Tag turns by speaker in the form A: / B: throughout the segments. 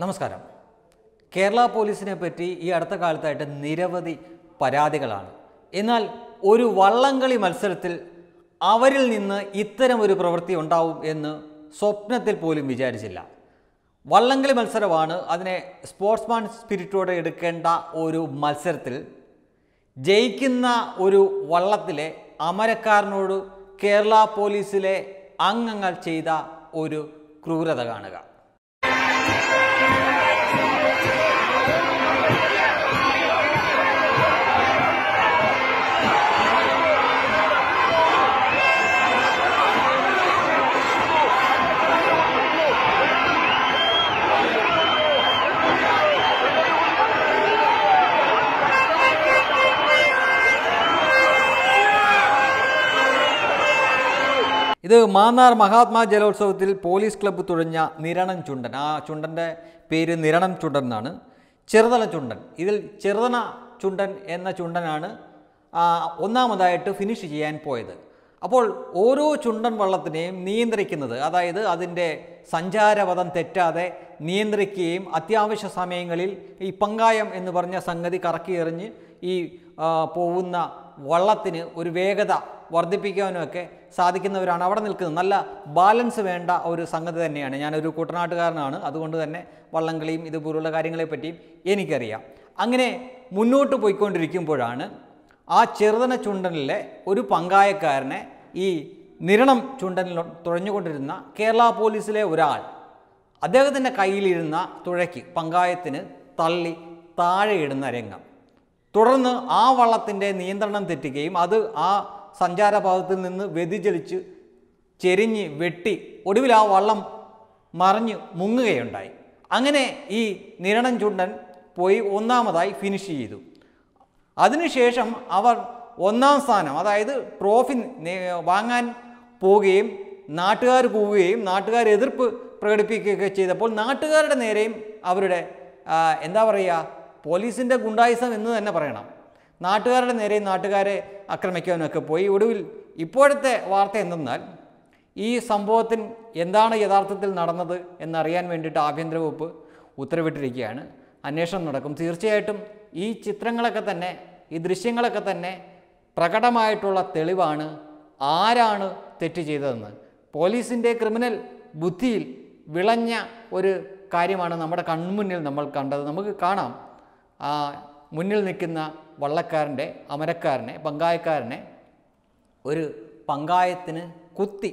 A: നമസ്കാരം കേരള പോലീസിനെ പറ്റി ഈ അടുത്ത കാലത്തായിട്ട് നിരവധി പരാതികളാണ് എന്നാൽ ഒരു വള്ളംകളി മത്സരത്തിൽ അവരിൽ നിന്ന് ഇത്തരം ഒരു പ്രവൃത്തി ഉണ്ടാവും എന്ന് സ്വപ്നത്തിൽ പോലും വിചാരിച്ചില്ല വള്ളംകളി മത്സരമാണ് അതിനെ സ്പോർട്സ്മാൻ സ്പിരിറ്റോടെ എടുക്കേണ്ട ഒരു മത്സരത്തിൽ ജയിക്കുന്ന ഒരു വള്ളത്തിലെ അമരക്കാരനോട് കേരള പോലീസിലെ അംഗങ്ങൾ ചെയ്ത ഒരു ക്രൂരത കാണുക ഇത് മാന്നാർ മഹാത്മാ ജലോത്സവത്തിൽ പോലീസ് ക്ലബ്ബ് തുഴഞ്ഞ നിരണം ചുണ്ടൻ ആ ചുണ്ടൻ്റെ പേര് നിരണം ചുണ്ടൻ എന്നാണ് ചെറുതല ചുണ്ടൻ ഇതിൽ ചെറുതന ചുണ്ടൻ എന്ന ചുണ്ടനാണ് ഒന്നാമതായിട്ട് ഫിനിഷ് ചെയ്യാൻ പോയത് അപ്പോൾ ഓരോ ചുണ്ടൻ വള്ളത്തിനെയും നിയന്ത്രിക്കുന്നത് അതായത് അതിൻ്റെ സഞ്ചാരപഥം തെറ്റാതെ നിയന്ത്രിക്കുകയും അത്യാവശ്യ സമയങ്ങളിൽ ഈ പങ്കായം എന്ന് പറഞ്ഞ സംഗതി കറക്കി എറിഞ്ഞ് ഈ പോകുന്ന വള്ളത്തിന് ഒരു വേഗത വർദ്ധിപ്പിക്കാനുമൊക്കെ സാധിക്കുന്നവരാണ് അവിടെ നിൽക്കുന്നത് നല്ല ബാലൻസ് വേണ്ട ഒരു സംഗതി തന്നെയാണ് ഞാനൊരു കുട്ടനാട്ടുകാരനാണ് അതുകൊണ്ട് തന്നെ വള്ളംകളിയും ഇതുപോലുള്ള കാര്യങ്ങളെപ്പറ്റിയും എനിക്കറിയാം അങ്ങനെ മുന്നോട്ട് പോയിക്കൊണ്ടിരിക്കുമ്പോഴാണ് ആ ചെറുതന ചുണ്ടനിലെ ഒരു പങ്കായക്കാരനെ ഈ നിരണം ചുണ്ടനിൽ തുഴഞ്ഞുകൊണ്ടിരുന്ന കേരള പോലീസിലെ ഒരാൾ അദ്ദേഹത്തിൻ്റെ കയ്യിലിരുന്ന തുഴയ്ക്ക് പങ്കായത്തിന് തള്ളി താഴെയിടുന്ന രംഗം തുടർന്ന് ആ വള്ളത്തിൻ്റെ നിയന്ത്രണം തെറ്റുകയും അത് ആ സഞ്ചാരപാതത്തിൽ നിന്ന് വ്യതിചലിച്ച് ചെരിഞ്ഞ് വെട്ടി ഒടുവിൽ ആ വള്ളം മറിഞ്ഞ് മുങ്ങുകയുണ്ടായി അങ്ങനെ ഈ നിരണം ചുണ്ടൻ പോയി ഒന്നാമതായി ഫിനിഷ് ചെയ്തു അതിനുശേഷം അവർ ഒന്നാം സ്ഥാനം അതായത് ട്രോഫി വാങ്ങാൻ പോവുകയും നാട്ടുകാർ പോവുകയും നാട്ടുകാർ എതിർപ്പ് പ്രകടിപ്പിക്കുകയൊക്കെ ചെയ്തപ്പോൾ നാട്ടുകാരുടെ നേരെയും അവരുടെ എന്താ പറയുക പോലീസിൻ്റെ ഗുണ്ടായിസം എന്ന് തന്നെ പറയണം നാട്ടുകാരുടെ നേരെയും നാട്ടുകാരെ ആക്രമിക്കാനൊക്കെ പോയി ഒടുവിൽ ഇപ്പോഴത്തെ വാർത്ത എന്തെന്നാൽ ഈ സംഭവത്തിന് എന്താണ് യഥാർത്ഥത്തിൽ നടന്നത് എന്നറിയാൻ വേണ്ടിയിട്ട് ആഭ്യന്തര വകുപ്പ് ഉത്തരവിട്ടിരിക്കുകയാണ് അന്വേഷണം നടക്കും തീർച്ചയായിട്ടും ഈ ചിത്രങ്ങളൊക്കെ തന്നെ ഈ ദൃശ്യങ്ങളൊക്കെ തന്നെ പ്രകടമായിട്ടുള്ള തെളിവാണ് ആരാണ് തെറ്റ് ചെയ്തതെന്ന് പോലീസിൻ്റെ ക്രിമിനൽ ബുദ്ധിയിൽ വിളഞ്ഞ ഒരു കാര്യമാണ് നമ്മുടെ കൺമുന്നിൽ നമ്മൾ കണ്ടത് നമുക്ക് കാണാം മുന്നിൽ നിൽക്കുന്ന വള്ളക്കാരൻ്റെ അമരക്കാരനെ പങ്കായക്കാരനെ ഒരു പങ്കായത്തിന് കുത്തി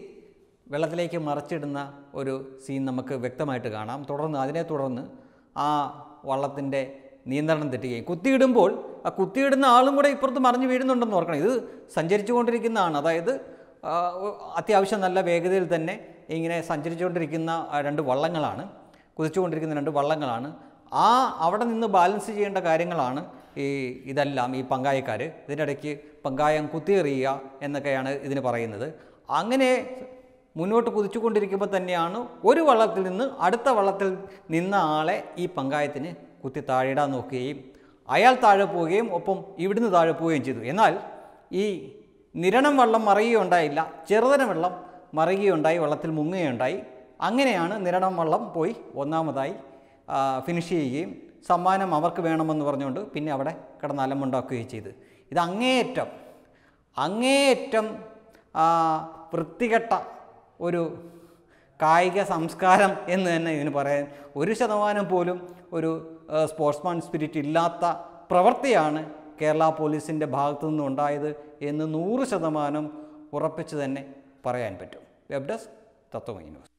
A: വെള്ളത്തിലേക്ക് മറിച്ചിടുന്ന ഒരു സീൻ നമുക്ക് വ്യക്തമായിട്ട് കാണാം തുടർന്ന് അതിനെ തുടർന്ന് ആ വള്ളത്തിൻ്റെ നിയന്ത്രണം തെറ്റുകയും കുത്തിയിടുമ്പോൾ ആ കുത്തിയിടുന്ന ആളും കൂടെ ഇപ്പുറത്ത് മറിഞ്ഞ് വീഴുന്നുണ്ടെന്ന് ഓർക്കണം ഇത് സഞ്ചരിച്ചു കൊണ്ടിരിക്കുന്നതാണ് അതായത് അത്യാവശ്യം നല്ല വേഗതയിൽ തന്നെ ഇങ്ങനെ സഞ്ചരിച്ചുകൊണ്ടിരിക്കുന്ന രണ്ട് വള്ളങ്ങളാണ് കുതിച്ചുകൊണ്ടിരിക്കുന്ന രണ്ട് വള്ളങ്ങളാണ് ആ അവിടെ നിന്ന് ബാലൻസ് ചെയ്യേണ്ട കാര്യങ്ങളാണ് ഈ ഇതെല്ലാം ഈ പങ്കായക്കാർ ഇതിനിടയ്ക്ക് പങ്കായം കുത്തിയെറിയുക എന്നൊക്കെയാണ് ഇതിന് പറയുന്നത് അങ്ങനെ മുന്നോട്ട് കുതിച്ചുകൊണ്ടിരിക്കുമ്പോൾ തന്നെയാണ് ഒരു വള്ളത്തിൽ നിന്ന് അടുത്ത വള്ളത്തിൽ നിന്ന ആളെ ഈ പങ്കായത്തിന് കുത്തി താഴെയിടാൻ നോക്കുകയും അയാൾ താഴെ പോവുകയും ഒപ്പം ഇവിടുന്ന് താഴെ പോവുകയും ചെയ്തു എന്നാൽ ഈ നിരണം വള്ളം മറിയുകയുണ്ടായില്ല ചെറുതരം വെള്ളം മറിയുകയുണ്ടായി വള്ളത്തിൽ മുങ്ങുകയുണ്ടായി അങ്ങനെയാണ് നിരണം വള്ളം പോയി ഒന്നാമതായി ഫിനിഷ് ചെയ്യുകയും സമ്മാനം അവർക്ക് വേണമെന്ന് പറഞ്ഞുകൊണ്ട് പിന്നെ അവിടെ കിടന്ന് അലമുണ്ടാക്കുകയും ചെയ്ത് ഇത് അങ്ങേയറ്റം അങ്ങേയറ്റം വൃത്തികെട്ട ഒരു കായിക സംസ്കാരം എന്ന് തന്നെ ഇതിന് പറയാൻ ഒരു ശതമാനം പോലും ഒരു സ്പോർട്സ്മാൻ സ്പിരിറ്റ് ഇല്ലാത്ത പ്രവൃത്തിയാണ് കേരള പോലീസിൻ്റെ ഭാഗത്തു നിന്നുണ്ടായത് എന്ന് നൂറ് ശതമാനം ഉറപ്പിച്ച് തന്നെ പറയാൻ പറ്റും വെബ് ഡെസ്ക് തത്വമൈ